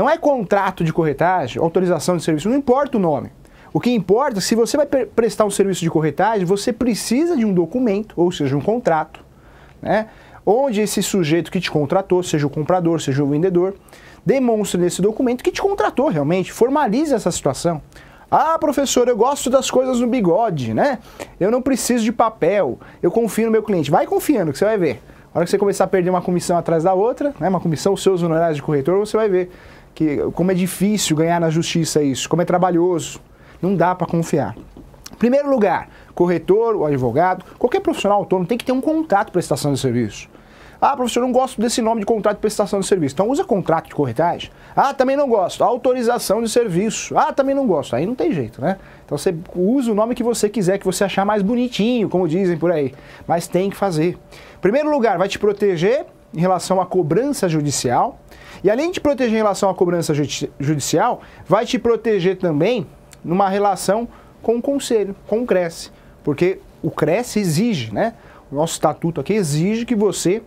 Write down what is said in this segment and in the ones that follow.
Não é contrato de corretagem, autorização de serviço, não importa o nome. O que importa, se você vai prestar um serviço de corretagem, você precisa de um documento, ou seja, um contrato, né? onde esse sujeito que te contratou, seja o comprador, seja o vendedor, demonstre nesse documento que te contratou realmente, formalize essa situação. Ah, professor, eu gosto das coisas no bigode, né? Eu não preciso de papel, eu confio no meu cliente. Vai confiando que você vai ver. A hora que você começar a perder uma comissão atrás da outra, né, uma comissão, os seus honorários de corretor, você vai ver que como é difícil ganhar na justiça isso, como é trabalhoso. Não dá para confiar. Primeiro lugar, corretor, o advogado, qualquer profissional autônomo tem que ter um contrato de prestação de serviço. Ah, professor, não gosto desse nome de contrato de prestação de serviço. Então usa contrato de corretagem. Ah, também não gosto. Autorização de serviço. Ah, também não gosto. Aí não tem jeito, né? Então você usa o nome que você quiser, que você achar mais bonitinho, como dizem por aí. Mas tem que fazer. Primeiro lugar, vai te proteger em relação à cobrança judicial. E além de proteger em relação à cobrança judicial, vai te proteger também numa relação com o conselho, com o Cresce. Porque o Cresce exige, né? O nosso estatuto aqui exige que você,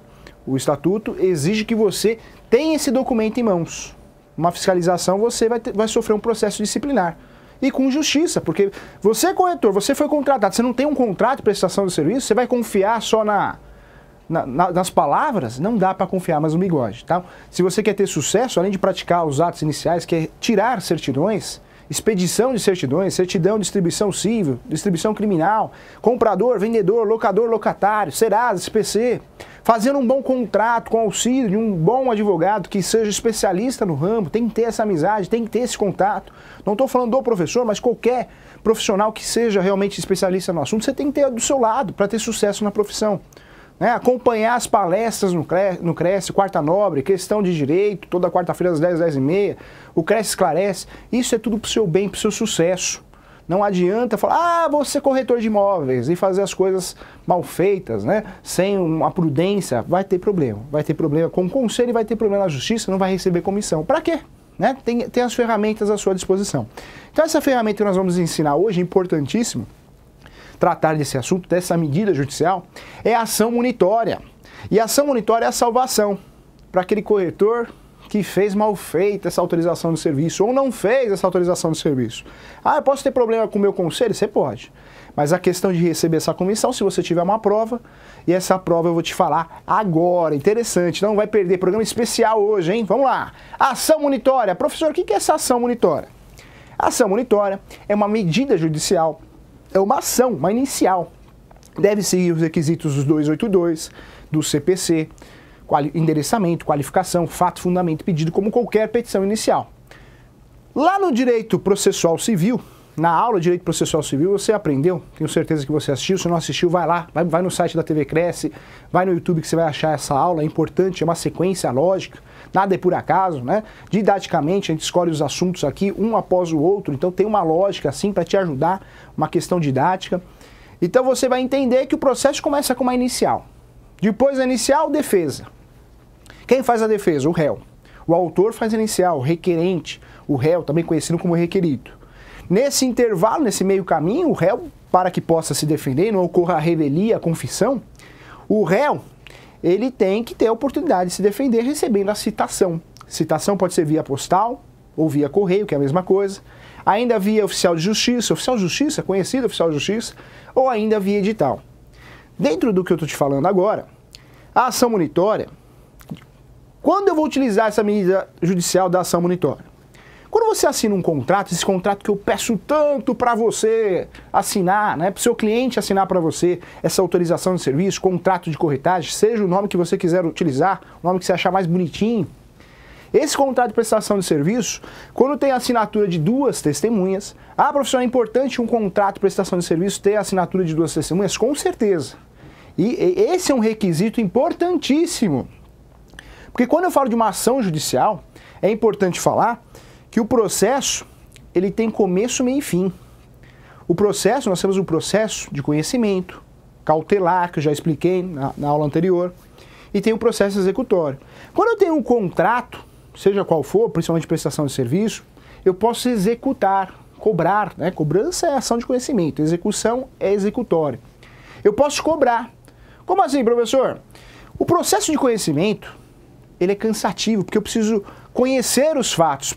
o estatuto exige que você tenha esse documento em mãos. Uma fiscalização você vai, ter, vai sofrer um processo disciplinar. E com justiça, porque você é corretor, você foi contratado, você não tem um contrato de prestação de serviço, você vai confiar só na na, na, nas palavras, não dá para confiar mais no bigode, tá? Se você quer ter sucesso, além de praticar os atos iniciais, que é tirar certidões, expedição de certidões, certidão, distribuição civil, distribuição criminal, comprador, vendedor, locador, locatário, Serasa, SPC, fazendo um bom contrato com auxílio de um bom advogado que seja especialista no ramo, tem que ter essa amizade, tem que ter esse contato. Não estou falando do professor, mas qualquer profissional que seja realmente especialista no assunto, você tem que ter do seu lado para ter sucesso na profissão né, acompanhar as palestras no, Cre no Cresce, Quarta Nobre, questão de direito, toda quarta-feira às 10, 10 e meia, o Cresce esclarece. Isso é tudo para o seu bem, para o seu sucesso. Não adianta falar, ah, vou ser corretor de imóveis e fazer as coisas mal feitas, né? Sem uma prudência, vai ter problema. Vai ter problema com o conselho, vai ter problema na justiça, não vai receber comissão. Para quê? Né? Tem, tem as ferramentas à sua disposição. Então, essa ferramenta que nós vamos ensinar hoje, é importantíssima, tratar desse assunto, dessa medida judicial, é a ação monitória E a ação monitória é a salvação para aquele corretor que fez mal feita essa autorização de serviço ou não fez essa autorização de serviço. Ah, eu posso ter problema com o meu conselho? Você pode. Mas a questão de receber essa comissão, se você tiver uma prova, e essa prova eu vou te falar agora, interessante, não vai perder programa especial hoje, hein? Vamos lá! Ação monitória, Professor, o que é essa ação monitória? A ação monitória é uma medida judicial é uma ação, uma inicial. Deve seguir os requisitos dos 282, do CPC, quali endereçamento, qualificação, fato, fundamento, pedido, como qualquer petição inicial. Lá no direito processual civil, na aula de Direito Processual Civil você aprendeu, tenho certeza que você assistiu. Se não assistiu, vai lá, vai, vai no site da TV Cresce, vai no YouTube que você vai achar essa aula. É importante, é uma sequência lógica, nada é por acaso, né? Didaticamente, a gente escolhe os assuntos aqui um após o outro, então tem uma lógica assim para te ajudar, uma questão didática. Então você vai entender que o processo começa com uma inicial. Depois da inicial, defesa. Quem faz a defesa? O réu. O autor faz a inicial, o requerente, o réu, também conhecido como requerido. Nesse intervalo, nesse meio caminho, o réu, para que possa se defender, não ocorra a revelia, a confissão, o réu, ele tem que ter a oportunidade de se defender recebendo a citação. Citação pode ser via postal ou via correio, que é a mesma coisa. Ainda via oficial de justiça, oficial de justiça, conhecido oficial de justiça, ou ainda via edital. Dentro do que eu estou te falando agora, a ação monitória, quando eu vou utilizar essa medida judicial da ação monitória? você assina um contrato, esse contrato que eu peço tanto para você assinar, né, para o seu cliente assinar para você essa autorização de serviço, contrato de corretagem, seja o nome que você quiser utilizar, o nome que você achar mais bonitinho. Esse contrato de prestação de serviço, quando tem assinatura de duas testemunhas, ah, professor, é importante um contrato de prestação de serviço ter assinatura de duas testemunhas? Com certeza. E esse é um requisito importantíssimo. Porque quando eu falo de uma ação judicial, é importante falar que o processo ele tem começo, meio e fim. O processo, nós temos o um processo de conhecimento, cautelar, que eu já expliquei na, na aula anterior, e tem o um processo executório. Quando eu tenho um contrato, seja qual for, principalmente prestação de serviço, eu posso executar, cobrar, né? Cobrança é ação de conhecimento, execução é executória. Eu posso cobrar. Como assim, professor? O processo de conhecimento, ele é cansativo, porque eu preciso conhecer os fatos,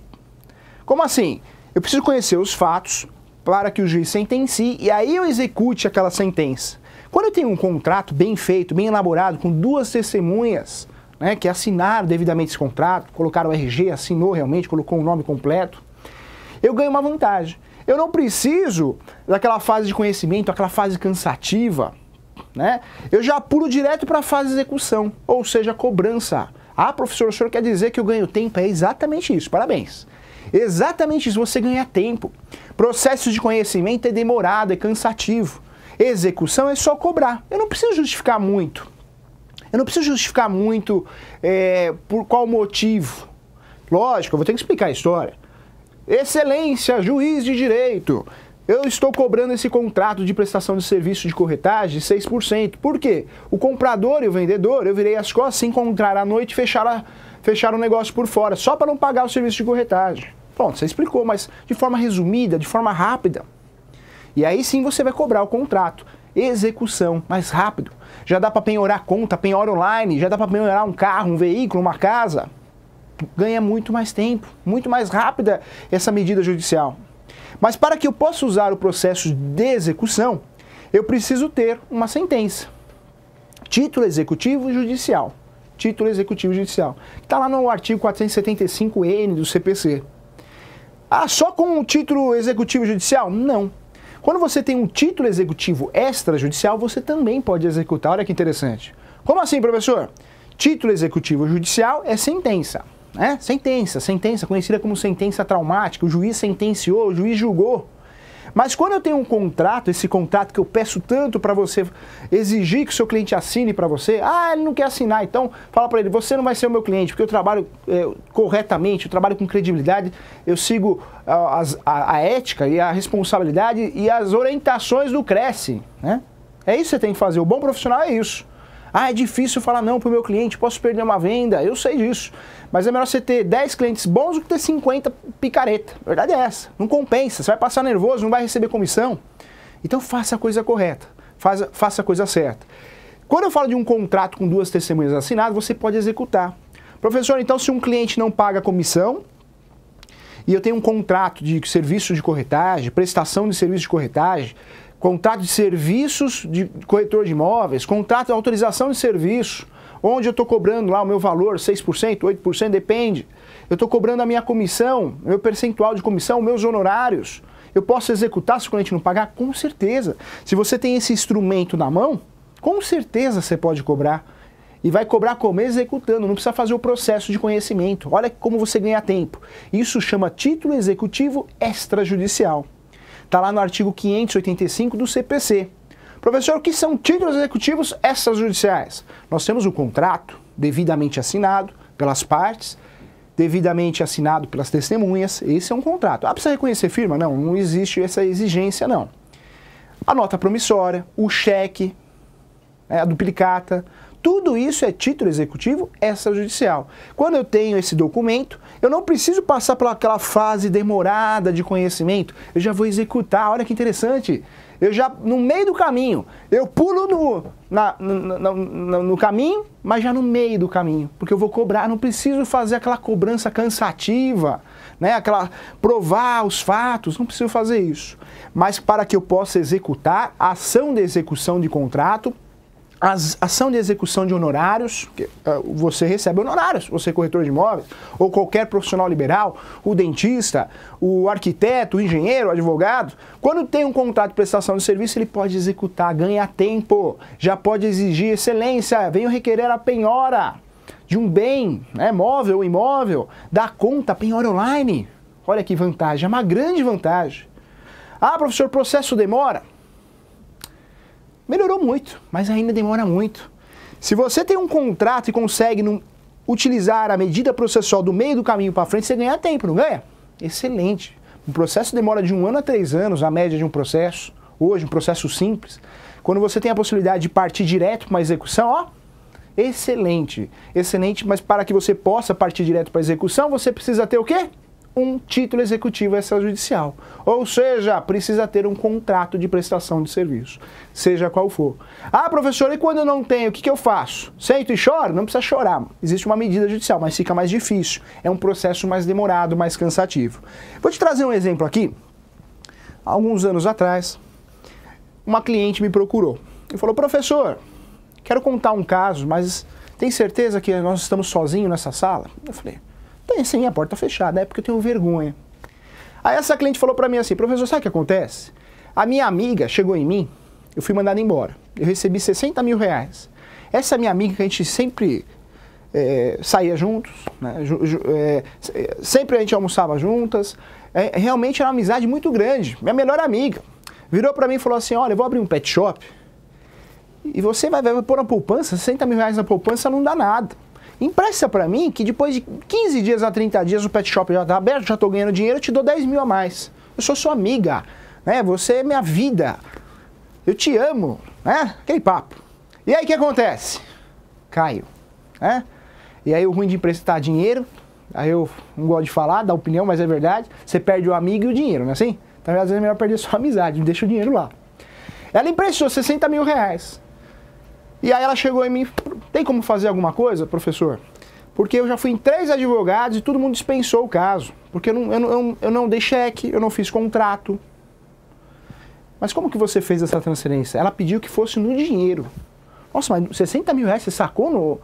como assim? Eu preciso conhecer os fatos para que o juiz sentencie e aí eu execute aquela sentença. Quando eu tenho um contrato bem feito, bem elaborado, com duas testemunhas, né, que assinaram devidamente esse contrato, colocaram o RG, assinou realmente, colocou o um nome completo, eu ganho uma vantagem. Eu não preciso daquela fase de conhecimento, aquela fase cansativa, né? Eu já pulo direto para a fase de execução, ou seja, cobrança. Ah, professor, o senhor quer dizer que eu ganho tempo? É exatamente isso, parabéns. Exatamente isso, você ganha tempo. Processos de conhecimento é demorado, é cansativo. Execução é só cobrar. Eu não preciso justificar muito. Eu não preciso justificar muito é, por qual motivo. Lógico, eu vou ter que explicar a história. Excelência, juiz de direito. Eu estou cobrando esse contrato de prestação de serviço de corretagem 6%. Por quê? O comprador e o vendedor, eu virei as costas, se encontrar à noite e fechar, a, fechar o negócio por fora, só para não pagar o serviço de corretagem. Pronto, você explicou, mas de forma resumida, de forma rápida. E aí sim você vai cobrar o contrato. Execução, mais rápido. Já dá para penhorar conta, penhora online, já dá para penhorar um carro, um veículo, uma casa. Ganha muito mais tempo, muito mais rápida essa medida judicial. Mas para que eu possa usar o processo de execução, eu preciso ter uma sentença. Título executivo judicial. Título executivo judicial. Está lá no artigo 475N do CPC. Ah, só com o título executivo judicial? Não. Quando você tem um título executivo extrajudicial, você também pode executar. Olha que interessante. Como assim, professor? Título executivo judicial é sentença. Né? Sentença, sentença, conhecida como sentença traumática. O juiz sentenciou, o juiz julgou. Mas quando eu tenho um contrato, esse contrato que eu peço tanto para você exigir que o seu cliente assine para você, ah, ele não quer assinar, então fala para ele, você não vai ser o meu cliente, porque eu trabalho é, corretamente, eu trabalho com credibilidade, eu sigo a, a, a ética e a responsabilidade e as orientações do Cresce, né? É isso que você tem que fazer. O bom profissional é isso. Ah, é difícil falar não para o meu cliente, posso perder uma venda, eu sei disso. Mas é melhor você ter 10 clientes bons do que ter 50 picareta. A verdade é essa. Não compensa, você vai passar nervoso, não vai receber comissão. Então faça a coisa correta, faça, faça a coisa certa. Quando eu falo de um contrato com duas testemunhas assinadas, você pode executar. Professor, então se um cliente não paga comissão, e eu tenho um contrato de serviço de corretagem, prestação de serviço de corretagem, contrato de serviços de corretor de imóveis, contrato de autorização de serviço, onde eu estou cobrando lá o meu valor, 6%, 8%, depende. Eu estou cobrando a minha comissão, meu percentual de comissão, meus honorários. Eu posso executar se o cliente não pagar? Com certeza. Se você tem esse instrumento na mão, com certeza você pode cobrar. E vai cobrar como executando, não precisa fazer o processo de conhecimento. Olha como você ganha tempo. Isso chama título executivo extrajudicial. Está lá no artigo 585 do CPC. Professor, o que são títulos executivos extrajudiciais? Nós temos o contrato devidamente assinado pelas partes, devidamente assinado pelas testemunhas. Esse é um contrato. Ah, precisa reconhecer firma? Não, não existe essa exigência, não. A nota promissória, o cheque, né, a duplicata, tudo isso é título executivo extrajudicial. Quando eu tenho esse documento, eu não preciso passar por aquela fase demorada de conhecimento. Eu já vou executar. Olha que interessante. Eu já, no meio do caminho, eu pulo no, na, no, no, no caminho, mas já no meio do caminho. Porque eu vou cobrar, não preciso fazer aquela cobrança cansativa, né? aquela provar os fatos, não preciso fazer isso. Mas para que eu possa executar a ação de execução de contrato, a ação de execução de honorários, que, uh, você recebe honorários, você é corretor de imóveis, ou qualquer profissional liberal, o dentista, o arquiteto, o engenheiro, o advogado, quando tem um contrato de prestação de serviço, ele pode executar, ganha tempo, já pode exigir excelência, venho requerer a penhora de um bem, né, móvel ou imóvel, da conta, penhora online. Olha que vantagem, é uma grande vantagem. Ah, professor, processo demora? Melhorou muito, mas ainda demora muito. Se você tem um contrato e consegue num, utilizar a medida processual do meio do caminho para frente, você ganha tempo, não ganha? Excelente. Um processo demora de um ano a três anos, a média de um processo. Hoje, um processo simples. Quando você tem a possibilidade de partir direto para uma execução, ó, excelente. Excelente, mas para que você possa partir direto para a execução, você precisa ter o quê? um título executivo extrajudicial. Ou seja, precisa ter um contrato de prestação de serviço, seja qual for. Ah, professor, e quando eu não tenho, o que, que eu faço? Sento e choro? Não precisa chorar. Existe uma medida judicial, mas fica mais difícil. É um processo mais demorado, mais cansativo. Vou te trazer um exemplo aqui. Alguns anos atrás, uma cliente me procurou e falou: professor, quero contar um caso, mas tem certeza que nós estamos sozinhos nessa sala? Eu falei. Tem sim, a porta fechada, é porque eu tenho vergonha. Aí essa cliente falou para mim assim, professor, sabe o que acontece? A minha amiga chegou em mim, eu fui mandado embora. Eu recebi 60 mil reais. Essa é minha amiga que a gente sempre é, saía juntos, né? é, sempre a gente almoçava juntas, é, realmente era uma amizade muito grande, minha melhor amiga. Virou para mim e falou assim, olha, eu vou abrir um pet shop, e você vai, vai pôr na poupança, 60 mil reais na poupança não dá nada. Empresta para mim que depois de 15 dias a 30 dias o pet shop já está aberto, já estou ganhando dinheiro, eu te dou 10 mil a mais. Eu sou sua amiga, né? Você é minha vida. Eu te amo, né? Aquele papo. E aí o que acontece? Caio, né? E aí o ruim de emprestar dinheiro, aí eu não gosto de falar, da opinião, mas é verdade, você perde o amigo e o dinheiro, não é assim? Então às vezes é melhor perder sua amizade, deixa o dinheiro lá. Ela emprestou 60 mil reais. E aí ela chegou em mim, tem como fazer alguma coisa, professor? Porque eu já fui em três advogados e todo mundo dispensou o caso. Porque eu não, eu não, eu não dei cheque, eu não fiz contrato. Mas como que você fez essa transferência? Ela pediu que fosse no dinheiro. Nossa, mas 60 mil reais você sacou no...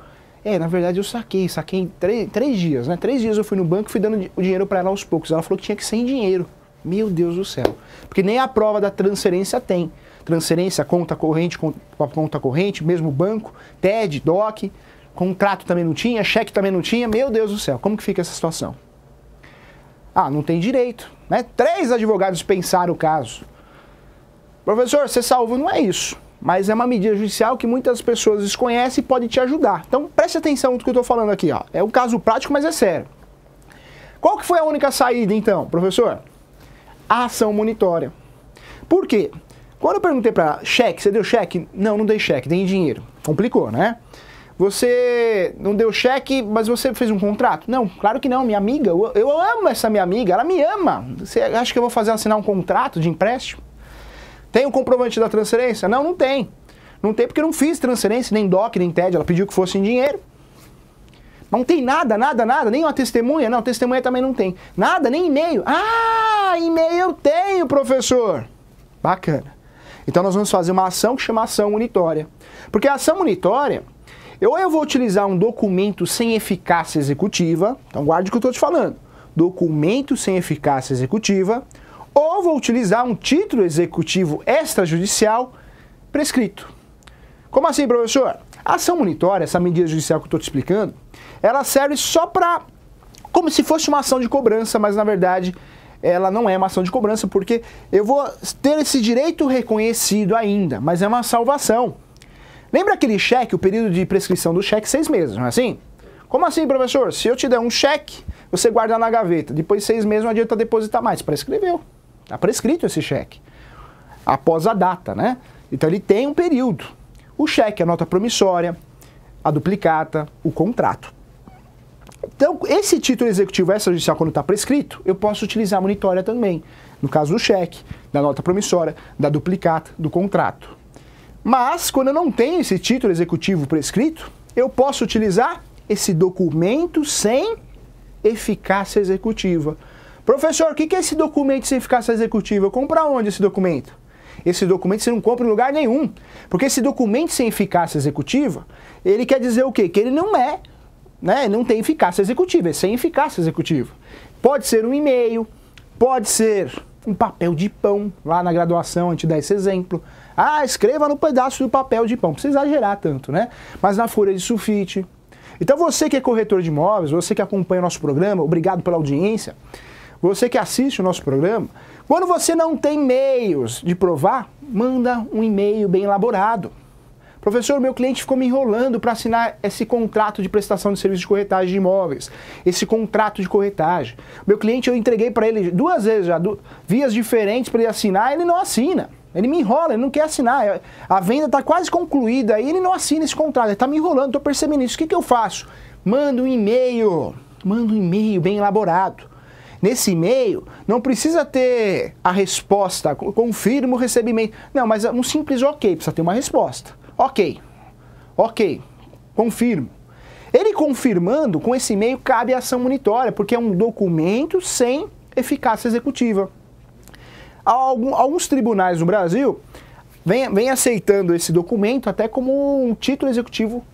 É, na verdade eu saquei, saquei três, três dias, né? Três dias eu fui no banco e fui dando o dinheiro para ela aos poucos. Ela falou que tinha que ser em dinheiro. Meu Deus do céu. Porque nem a prova da transferência tem transferência, conta corrente conta corrente, mesmo banco, TED, DOC, contrato também não tinha, cheque também não tinha. Meu Deus do céu, como que fica essa situação? Ah, não tem direito. Né? Três advogados pensaram o caso. Professor, ser salvo não é isso. Mas é uma medida judicial que muitas pessoas desconhecem e pode te ajudar. Então preste atenção no que eu estou falando aqui. Ó. É um caso prático, mas é sério. Qual que foi a única saída, então, professor? A ação monitória. Por quê? Quando eu perguntei para cheque, você deu cheque? Não, não dei cheque, dei dinheiro. Complicou, né? Você não deu cheque, mas você fez um contrato? Não, claro que não, minha amiga. Eu, amo essa minha amiga, ela me ama. Você acha que eu vou fazer assinar um contrato de empréstimo? Tem o um comprovante da transferência? Não, não tem. Não tem porque eu não fiz transferência, nem DOC, nem TED. Ela pediu que fosse em dinheiro. Não tem nada, nada, nada, nem uma testemunha. Não, testemunha também não tem. Nada, nem e-mail. Ah, e-mail eu tenho, professor. Bacana. Então nós vamos fazer uma ação que chama ação unitória. Porque a ação unitória, ou eu vou utilizar um documento sem eficácia executiva, então guarde o que eu estou te falando, documento sem eficácia executiva, ou vou utilizar um título executivo extrajudicial prescrito. Como assim, professor? A ação unitória, essa medida judicial que eu estou te explicando, ela serve só para, como se fosse uma ação de cobrança, mas na verdade ela não é uma ação de cobrança, porque eu vou ter esse direito reconhecido ainda, mas é uma salvação. Lembra aquele cheque, o período de prescrição do cheque, seis meses, não é assim? Como assim, professor? Se eu te der um cheque, você guarda na gaveta, depois de seis meses não adianta depositar mais, prescreveu. Está prescrito esse cheque. Após a data, né? Então ele tem um período. O cheque, a é nota promissória, a duplicata, o contrato. Então, esse título executivo extrajudicial, quando está prescrito, eu posso utilizar a monitória também. No caso do cheque, da nota promissória, da duplicata, do contrato. Mas, quando eu não tenho esse título executivo prescrito, eu posso utilizar esse documento sem eficácia executiva. Professor, o que é esse documento sem eficácia executiva? Eu compro onde esse documento? Esse documento você não compra em lugar nenhum. Porque esse documento sem eficácia executiva, ele quer dizer o quê? Que ele não é né, não tem eficácia executiva, é sem eficácia executiva. Pode ser um e-mail, pode ser um papel de pão, lá na graduação a gente dá esse exemplo. Ah, escreva no pedaço do papel de pão, não precisa exagerar tanto, né? Mas na folha de sulfite. Então você que é corretor de imóveis, você que acompanha o nosso programa, obrigado pela audiência. Você que assiste o nosso programa, quando você não tem meios de provar, manda um e-mail bem elaborado Professor, meu cliente ficou me enrolando para assinar esse contrato de prestação de serviço de corretagem de imóveis, esse contrato de corretagem. Meu cliente, eu entreguei para ele duas vezes já, vias diferentes para ele assinar, ele não assina. Ele me enrola, ele não quer assinar. É, a venda está quase concluída e ele não assina esse contrato. Ele está me enrolando, estou percebendo isso. O que, que eu faço? Manda um e-mail. Manda um e-mail bem elaborado. Nesse e-mail, não precisa ter a resposta, confirma o recebimento. Não, mas é um simples ok, precisa ter uma resposta. Ok, ok, confirmo. Ele confirmando, com esse e-mail cabe ação monitória porque é um documento sem eficácia executiva. Alguns tribunais no Brasil vêm, vêm aceitando esse documento até como um título executivo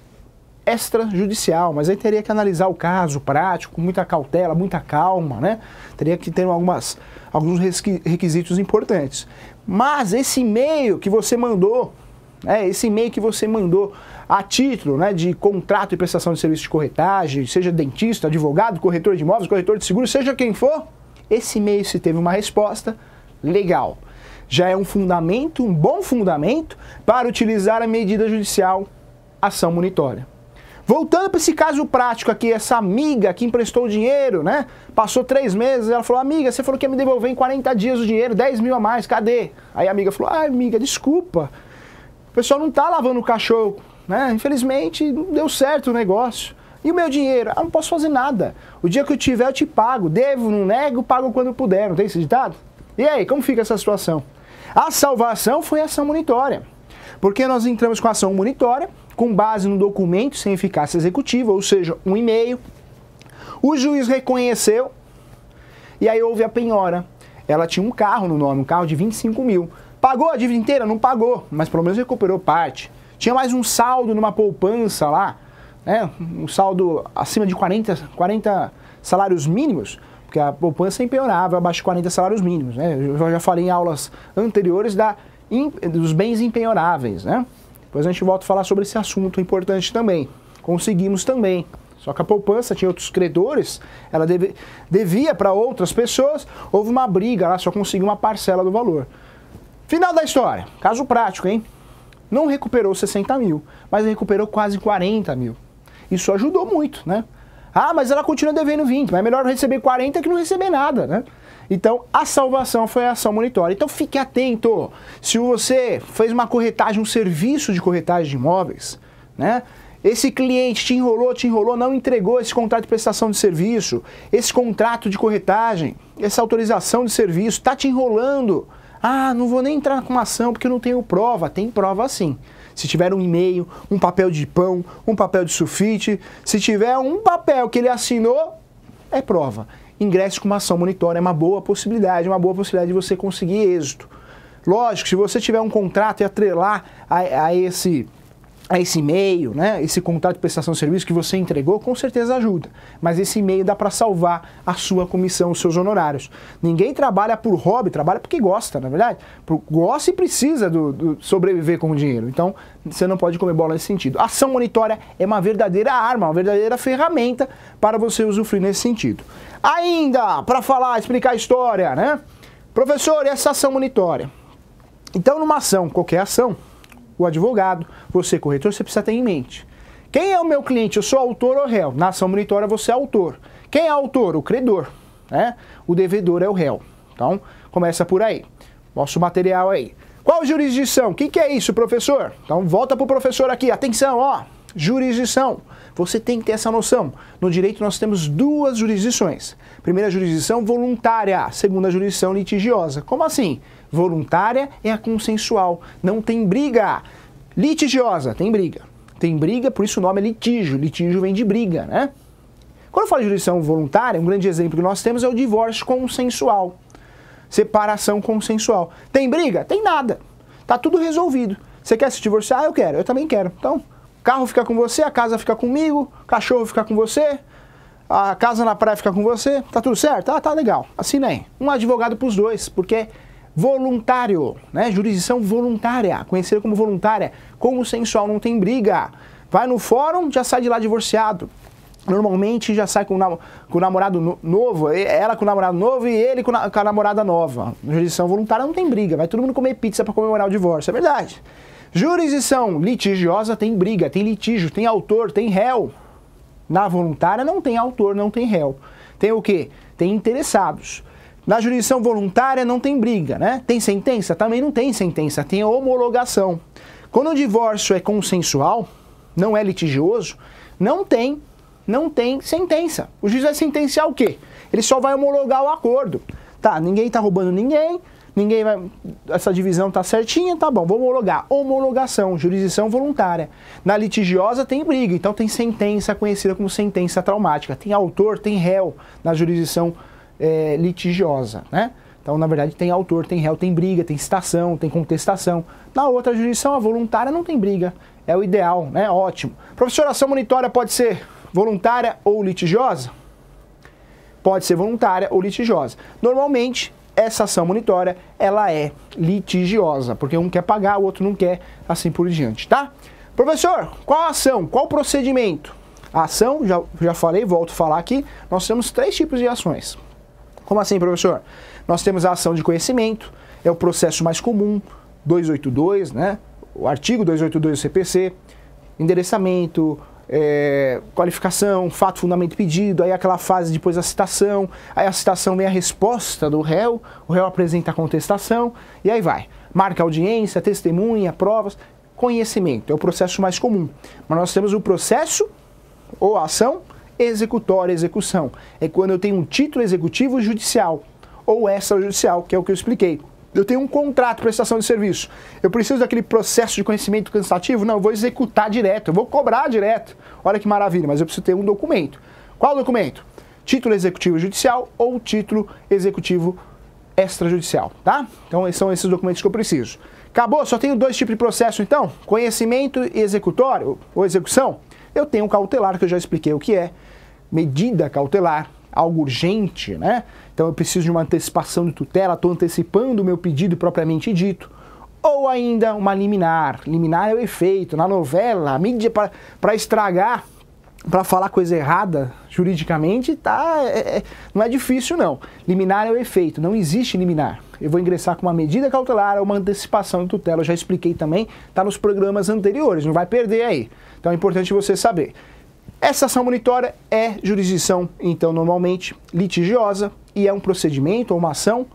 extrajudicial, mas aí teria que analisar o caso prático, com muita cautela, muita calma, né? Teria que ter algumas, alguns requisitos importantes. Mas esse e-mail que você mandou né, esse e-mail que você mandou a título né, de contrato e prestação de serviço de corretagem, seja dentista, advogado, corretor de imóveis, corretor de seguro, seja quem for, esse e-mail se teve uma resposta, legal. Já é um fundamento, um bom fundamento, para utilizar a medida judicial ação monitória Voltando para esse caso prático aqui, essa amiga que emprestou dinheiro, né? Passou três meses, ela falou, amiga, você falou que ia me devolver em 40 dias o dinheiro, 10 mil a mais, cadê? Aí a amiga falou, ah, amiga, desculpa, pessoal não tá lavando o cachorro, né? Infelizmente, não deu certo o negócio. E o meu dinheiro? Ah, não posso fazer nada. O dia que eu tiver, eu te pago. Devo, não nego, pago quando puder. Não tem esse ditado? E aí, como fica essa situação? A salvação foi a ação monitória. Porque nós entramos com a ação monitória, com base no documento sem eficácia executiva, ou seja, um e-mail. O juiz reconheceu e aí houve a penhora. Ela tinha um carro no nome, um carro de 25 mil. Pagou a dívida inteira? Não pagou, mas pelo menos recuperou parte. Tinha mais um saldo numa poupança lá, né? um saldo acima de 40, 40 salários mínimos, porque a poupança é empenhorável abaixo de 40 salários mínimos. Né? Eu já falei em aulas anteriores da, in, dos bens empenhoráveis. Né? Depois a gente volta a falar sobre esse assunto importante também. Conseguimos também. Só que a poupança tinha outros credores, ela deve, devia para outras pessoas, houve uma briga, ela só conseguiu uma parcela do valor. Final da história. Caso prático, hein? Não recuperou 60 mil, mas recuperou quase 40 mil. Isso ajudou muito, né? Ah, mas ela continua devendo 20, mas é melhor receber 40 que não receber nada, né? Então, a salvação foi a ação monitória. Então, fique atento. Se você fez uma corretagem, um serviço de corretagem de imóveis, né? Esse cliente te enrolou, te enrolou, não entregou esse contrato de prestação de serviço, esse contrato de corretagem, essa autorização de serviço, está te enrolando ah, não vou nem entrar com uma ação porque eu não tenho prova. Tem prova sim. Se tiver um e-mail, um papel de pão, um papel de sulfite, se tiver um papel que ele assinou, é prova. Ingresse com uma ação monitória, é uma boa possibilidade, é uma boa possibilidade de você conseguir êxito. Lógico, se você tiver um contrato e atrelar a, a esse a esse e-mail, né, esse contrato de prestação de serviço que você entregou, com certeza ajuda. Mas esse e-mail dá para salvar a sua comissão, os seus honorários. Ninguém trabalha por hobby, trabalha porque gosta, na é verdade. Por, gosta e precisa do, do, sobreviver com o dinheiro. Então, você não pode comer bola nesse sentido. A ação monitória é uma verdadeira arma, uma verdadeira ferramenta para você usufruir nesse sentido. Ainda, para falar, explicar a história, né? Professor, e essa ação monitória? Então, numa ação, qualquer ação, o advogado, você corretor, você precisa ter em mente. Quem é o meu cliente? Eu sou autor ou réu? Na ação monitória você é autor. Quem é autor? O credor. Né? O devedor é o réu. Então, começa por aí. Nosso material aí. Qual jurisdição? O que, que é isso, professor? Então, volta para o professor aqui. Atenção, ó. Jurisdição. Você tem que ter essa noção. No direito, nós temos duas jurisdições. Primeira jurisdição voluntária, segunda jurisdição litigiosa. Como assim? voluntária é a consensual. Não tem briga. Litigiosa, tem briga. Tem briga, por isso o nome é litígio. Litígio vem de briga, né? Quando eu falo de jurisdição voluntária, um grande exemplo que nós temos é o divórcio consensual. Separação consensual. Tem briga? Tem nada. Tá tudo resolvido. Você quer se divorciar? eu quero. Eu também quero. Então, carro fica com você, a casa fica comigo, cachorro fica com você, a casa na praia fica com você. Tá tudo certo? Ah, tá legal. Assina aí. Um advogado para os dois, porque voluntário, né? Jurisdição voluntária, conhecida como voluntária. Consensual não tem briga. Vai no fórum, já sai de lá divorciado. Normalmente já sai com o, nam com o namorado no novo, ela com o namorado novo e ele com, na com a namorada nova. Jurisdição voluntária não tem briga, vai todo mundo comer pizza para comemorar o divórcio, é verdade. Jurisdição litigiosa tem briga, tem litígio, tem autor, tem réu. Na voluntária não tem autor, não tem réu. Tem o quê? Tem interessados. Na jurisdição voluntária não tem briga, né? Tem sentença? Também não tem sentença, tem homologação. Quando o divórcio é consensual, não é litigioso, não tem, não tem sentença. O juiz vai sentenciar o quê? Ele só vai homologar o acordo. Tá, ninguém está roubando ninguém, ninguém vai. Essa divisão tá certinha, tá bom, vou homologar. Homologação, jurisdição voluntária. Na litigiosa tem briga, então tem sentença conhecida como sentença traumática. Tem autor, tem réu na jurisdição voluntária é, litigiosa, né? Então, na verdade, tem autor, tem réu, tem briga, tem citação, tem contestação. Na outra jurisdição, a voluntária não tem briga. É o ideal, né? Ótimo. Professor, ação monitória pode ser voluntária ou litigiosa? Pode ser voluntária ou litigiosa. Normalmente, essa ação monitória, ela é litigiosa, porque um quer pagar, o outro não quer, assim por diante, tá? Professor, qual a ação? Qual o procedimento? A ação, já, já falei, volto a falar aqui, nós temos três tipos de ações como assim, professor? Nós temos a ação de conhecimento, é o processo mais comum, 282, né? O artigo 282 do CPC, endereçamento, é, qualificação, fato, fundamento pedido, aí aquela fase depois da citação, aí a citação vem a resposta do réu, o réu apresenta a contestação e aí vai. Marca audiência, testemunha, provas, conhecimento, é o processo mais comum. Mas nós temos o processo ou a ação executória, execução. É quando eu tenho um título executivo judicial ou extrajudicial, que é o que eu expliquei. Eu tenho um contrato, prestação de serviço. Eu preciso daquele processo de conhecimento cansativo? Não, eu vou executar direto, eu vou cobrar direto. Olha que maravilha, mas eu preciso ter um documento. Qual documento? Título executivo judicial ou título executivo extrajudicial, tá? Então são esses documentos que eu preciso. Acabou, só tenho dois tipos de processo então, conhecimento e executório ou execução. Eu tenho o cautelar que eu já expliquei o que é medida cautelar, algo urgente, né? Então eu preciso de uma antecipação de tutela, estou antecipando o meu pedido propriamente dito. Ou ainda uma liminar. Liminar é o efeito. Na novela, a mídia para estragar, para falar coisa errada juridicamente, tá, é, é, não é difícil não. Liminar é o efeito, não existe liminar. Eu vou ingressar com uma medida cautelar ou uma antecipação de tutela. Eu já expliquei também, está nos programas anteriores, não vai perder aí. Então é importante você saber. Essa ação monitória é jurisdição, então, normalmente litigiosa e é um procedimento ou uma ação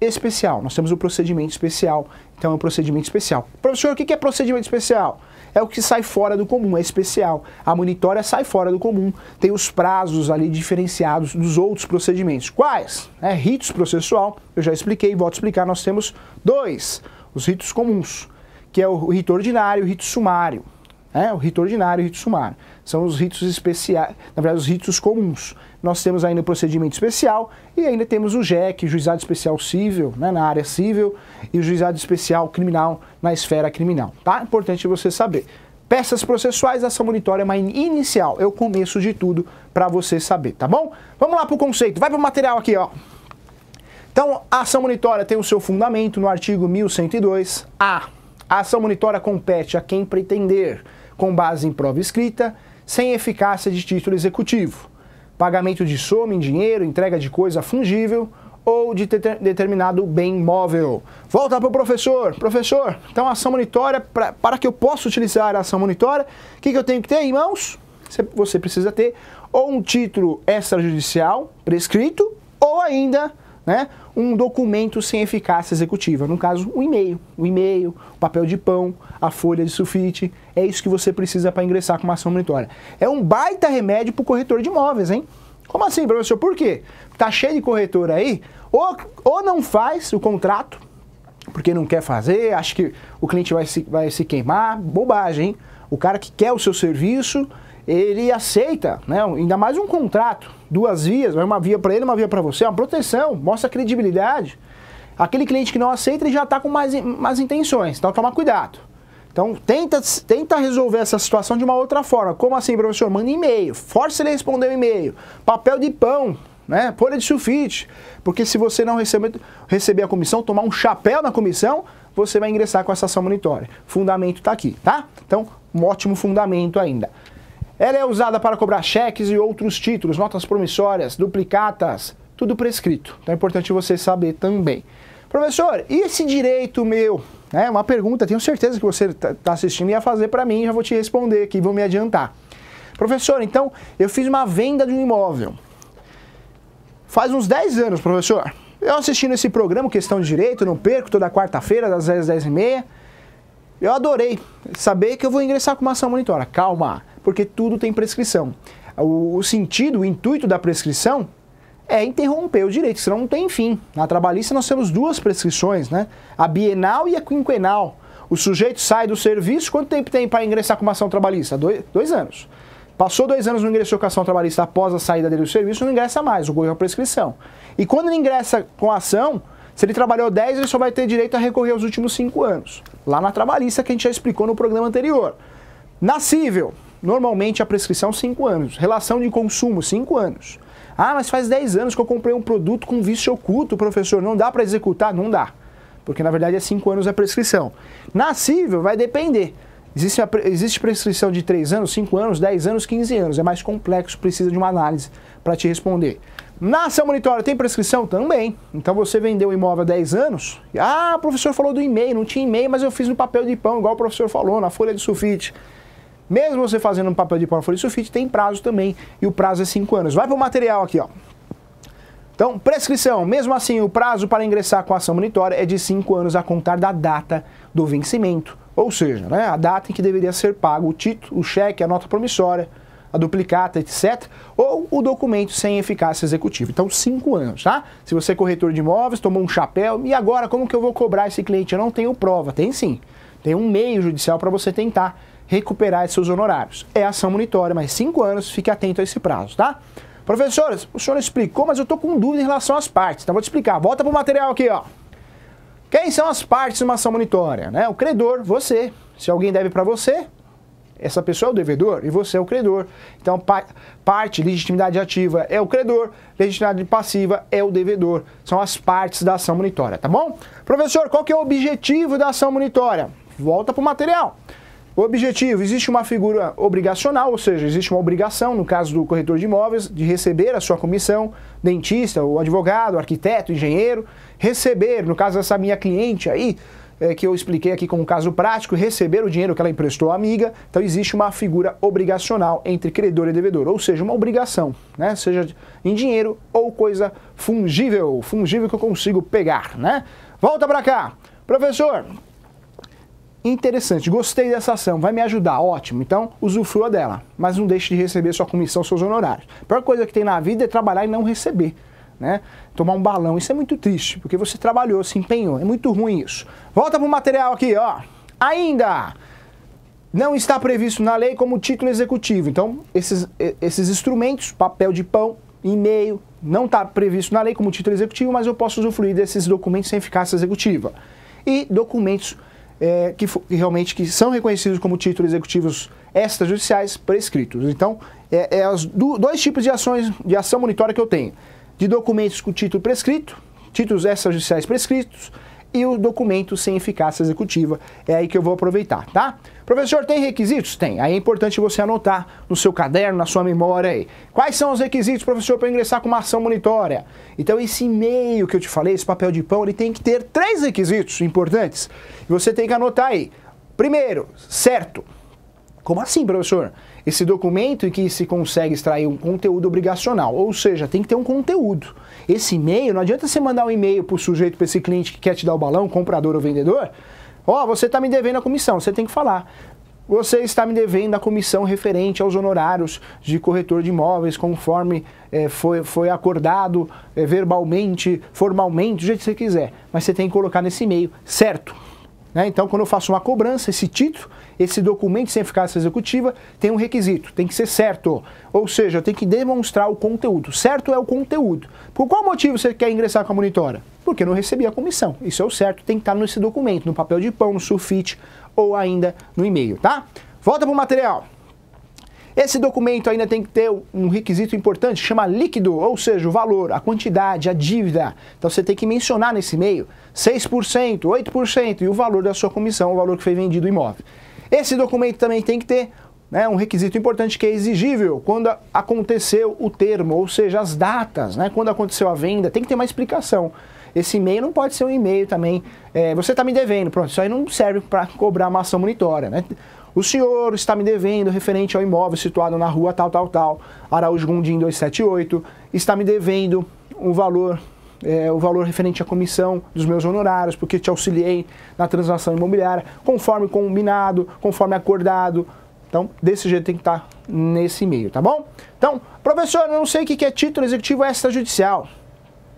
especial. Nós temos o um procedimento especial, então é um procedimento especial. Professor, o que é procedimento especial? É o que sai fora do comum, é especial. A monitória sai fora do comum, tem os prazos ali diferenciados dos outros procedimentos. Quais? É ritos processual, eu já expliquei, volto a explicar, nós temos dois, os ritos comuns, que é o rito ordinário e o rito sumário. É, o rito ordinário e o rito sumário. São os ritos especiais, na verdade, os ritos comuns. Nós temos ainda o procedimento especial e ainda temos o JEC, juizado especial civil, né, na área civil, e o juizado especial criminal na esfera criminal. Tá? Importante você saber. Peças processuais, ação monitória, mas inicial é o começo de tudo para você saber, tá bom? Vamos lá para o conceito, vai para o material aqui, ó. Então, a ação monitória tem o seu fundamento no artigo 1102. A. A ação monitória compete a quem pretender, com base em prova escrita, sem eficácia de título executivo, pagamento de soma em dinheiro, entrega de coisa fungível ou de determinado bem móvel. Volta para o professor. Professor, então a ação monitória, pra, para que eu possa utilizar a ação monitória, o que, que eu tenho que ter em mãos? Você precisa ter ou um título extrajudicial prescrito ou ainda né, um documento sem eficácia executiva, no caso, um e-mail, um e-mail, um papel de pão, a folha de sulfite, é isso que você precisa para ingressar com uma ação monitória. É um baita remédio para o corretor de imóveis, hein? Como assim, professor? Por quê? Tá cheio de corretor aí, ou, ou não faz o contrato, porque não quer fazer, acha que o cliente vai se, vai se queimar, bobagem, hein? O cara que quer o seu serviço, ele aceita, né? ainda mais um contrato, duas vias, uma via para ele, uma via para você, é uma proteção, mostra credibilidade. Aquele cliente que não aceita, ele já está com mais, mais intenções, então toma cuidado. Então tenta, tenta resolver essa situação de uma outra forma. Como assim, professor? Manda e-mail, força ele a responder o e-mail, papel de pão, né? Folha de sulfite. Porque se você não receber, receber a comissão, tomar um chapéu na comissão, você vai ingressar com essa ação monitória. Fundamento está aqui, tá? Então, um ótimo fundamento ainda. Ela é usada para cobrar cheques e outros títulos, notas promissórias, duplicatas, tudo prescrito. Então é importante você saber também. Professor, e esse direito meu? É uma pergunta, tenho certeza que você está tá assistindo e ia fazer para mim, já vou te responder aqui, vou me adiantar. Professor, então eu fiz uma venda de um imóvel. Faz uns 10 anos, professor. Eu assistindo esse programa, Questão de Direito, não perco, toda quarta-feira, das 10 às 10 e meia. Eu adorei saber que eu vou ingressar com uma ação monitora. Calma, porque tudo tem prescrição. O, o sentido, o intuito da prescrição é interromper o direito, senão não tem fim. Na trabalhista nós temos duas prescrições, né? A bienal e a quinquenal. O sujeito sai do serviço, quanto tempo tem para ingressar com uma ação trabalhista? Dois, dois anos. Passou dois anos no ingresso com a ação trabalhista após a saída dele do serviço, não ingressa mais, ocorreu a prescrição. E quando ele ingressa com a ação, se ele trabalhou 10, ele só vai ter direito a recorrer aos últimos cinco anos. Lá na trabalhista que a gente já explicou no programa anterior. Nascível. Normalmente a prescrição, 5 anos. Relação de consumo, 5 anos. Ah, mas faz 10 anos que eu comprei um produto com vício oculto, professor. Não dá para executar? Não dá. Porque na verdade é 5 anos a prescrição. Nascível vai depender. Existe, existe prescrição de 3 anos, 5 anos, 10 anos, 15 anos. É mais complexo, precisa de uma análise para te responder. Na ação monitória tem prescrição? Também. Então você vendeu o imóvel há 10 anos. Ah, o professor falou do e-mail, não tinha e-mail, mas eu fiz no papel de pão, igual o professor falou, na folha de sulfite. Mesmo você fazendo um papel de portfólio sulfite, tem prazo também, e o prazo é 5 anos. Vai para o material aqui, ó. Então, prescrição. Mesmo assim, o prazo para ingressar com a ação monitória é de 5 anos a contar da data do vencimento. Ou seja, né, a data em que deveria ser pago o título, o cheque, a nota promissória, a duplicata, etc. Ou o documento sem eficácia executiva. Então, 5 anos, tá? Se você é corretor de imóveis, tomou um chapéu, e agora como que eu vou cobrar esse cliente? Eu não tenho prova. Tem sim. Tem um meio judicial para você tentar recuperar seus honorários. É ação monitória, mas cinco anos, fique atento a esse prazo, tá? Professores, o senhor explicou, mas eu estou com dúvida em relação às partes, então vou te explicar. Volta pro material aqui, ó. Quem são as partes de uma ação monitória? Né? O credor, você. Se alguém deve para você, essa pessoa é o devedor e você é o credor. Então, pa parte legitimidade ativa é o credor, legitimidade passiva é o devedor. São as partes da ação monitória, tá bom? Professor, qual que é o objetivo da ação monitória? Volta para o material. O objetivo, existe uma figura obrigacional, ou seja, existe uma obrigação, no caso do corretor de imóveis, de receber a sua comissão, dentista, o advogado, o arquiteto, engenheiro, receber, no caso dessa minha cliente aí, é, que eu expliquei aqui com um caso prático, receber o dinheiro que ela emprestou à amiga. Então existe uma figura obrigacional entre credor e devedor, ou seja, uma obrigação, né? seja em dinheiro ou coisa fungível, fungível que eu consigo pegar. Né? Volta para cá. Professor, interessante, gostei dessa ação, vai me ajudar, ótimo, então usufrua dela, mas não deixe de receber sua comissão, seus honorários. A pior coisa que tem na vida é trabalhar e não receber. Né? Tomar um balão, isso é muito triste, porque você trabalhou, se empenhou, é muito ruim isso. Volta para o material aqui, ó. Ainda não está previsto na lei como título executivo. Então, esses, esses instrumentos, papel de pão, e-mail, não está previsto na lei como título executivo, mas eu posso usufruir desses documentos sem eficácia executiva. E documentos é, que, que, realmente que são reconhecidos como títulos executivos extrajudiciais prescritos. Então, é, é os do, dois tipos de ações de ação monitória que eu tenho: de documentos com título prescrito, títulos extrajudiciais prescritos e o documento sem eficácia executiva. É aí que eu vou aproveitar, tá? Professor, tem requisitos? Tem. Aí é importante você anotar no seu caderno, na sua memória aí. Quais são os requisitos, professor, para ingressar com uma ação monitória? Então, esse e-mail que eu te falei, esse papel de pão, ele tem que ter três requisitos importantes. E você tem que anotar aí. Primeiro, certo como assim, professor? Esse documento em que se consegue extrair um conteúdo obrigacional, ou seja, tem que ter um conteúdo. Esse e-mail, não adianta você mandar um e-mail para o sujeito, para esse cliente que quer te dar o balão, comprador ou vendedor. Ó, oh, você está me devendo a comissão, você tem que falar você está me devendo a comissão referente aos honorários de corretor de imóveis, conforme é, foi, foi acordado é, verbalmente, formalmente, do jeito que você quiser. Mas você tem que colocar nesse e-mail, certo? Né? Então, quando eu faço uma cobrança, esse título, esse documento sem eficácia executiva tem um requisito, tem que ser certo. Ou seja, tem que demonstrar o conteúdo. Certo é o conteúdo. Por qual motivo você quer ingressar com a monitora? Porque não recebia a comissão. Isso é o certo, tem que estar nesse documento, no papel de pão, no sulfite ou ainda no e-mail, tá? Volta para o material. Esse documento ainda tem que ter um requisito importante, chama líquido, ou seja, o valor, a quantidade, a dívida. Então você tem que mencionar nesse e-mail 6%, 8% e o valor da sua comissão, o valor que foi vendido o imóvel. Esse documento também tem que ter né, um requisito importante que é exigível quando aconteceu o termo, ou seja, as datas, né, quando aconteceu a venda, tem que ter uma explicação. Esse e-mail não pode ser um e-mail também, é, você está me devendo, pronto, isso aí não serve para cobrar uma ação monitória. Né? O senhor está me devendo referente ao imóvel situado na rua tal, tal, tal, Araújo Gondim 278, está me devendo um valor é, o valor referente à comissão dos meus honorários, porque te auxiliei na transação imobiliária, conforme combinado, conforme acordado. Então, desse jeito tem que estar tá nesse meio, tá bom? Então, professor, eu não sei o que é título executivo extrajudicial.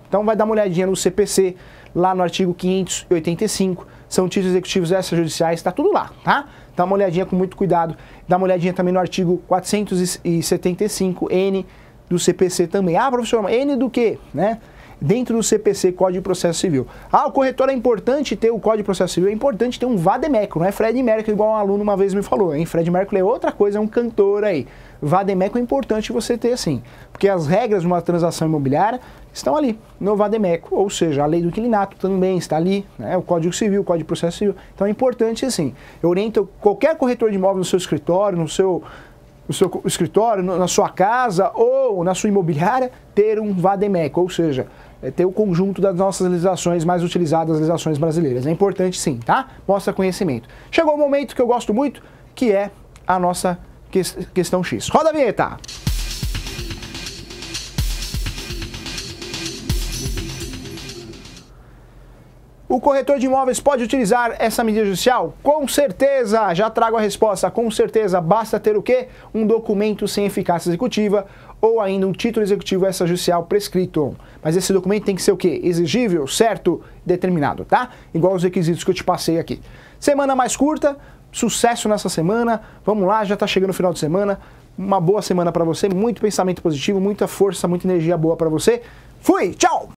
Então, vai dar uma olhadinha no CPC, lá no artigo 585, são títulos executivos extrajudiciais, está tudo lá, tá? Dá uma olhadinha com muito cuidado, dá uma olhadinha também no artigo 475N do CPC também. Ah, professor, N do quê? Né? dentro do CPC, Código de Processo Civil. Ah, o corretor é importante ter o Código de Processo Civil, é importante ter um Vademecum, não é Fred Merkel, igual um aluno uma vez me falou, hein? Fred Merkel é outra coisa, é um cantor aí. Vademecum é importante você ter, sim, porque as regras de uma transação imobiliária estão ali, no Vademecum, ou seja, a lei do Quilinato também está ali, né? o Código Civil, o Código de Processo Civil, então é importante, sim. Eu oriento qualquer corretor de imóvel no seu escritório, no seu no seu escritório, na sua casa ou na sua imobiliária, ter um VADEMEC, ou seja, é ter o conjunto das nossas legislações mais utilizadas, as legislações brasileiras. É importante sim, tá? Mostra conhecimento. Chegou o um momento que eu gosto muito, que é a nossa que questão X. Roda a vinheta! o corretor de imóveis pode utilizar essa medida judicial? Com certeza, já trago a resposta. Com certeza, basta ter o quê? Um documento sem eficácia executiva ou ainda um título executivo essa judicial prescrito. Mas esse documento tem que ser o quê? Exigível, certo, determinado, tá? Igual os requisitos que eu te passei aqui. Semana mais curta, sucesso nessa semana. Vamos lá, já está chegando o final de semana. Uma boa semana para você, muito pensamento positivo, muita força, muita energia boa para você. Fui, tchau.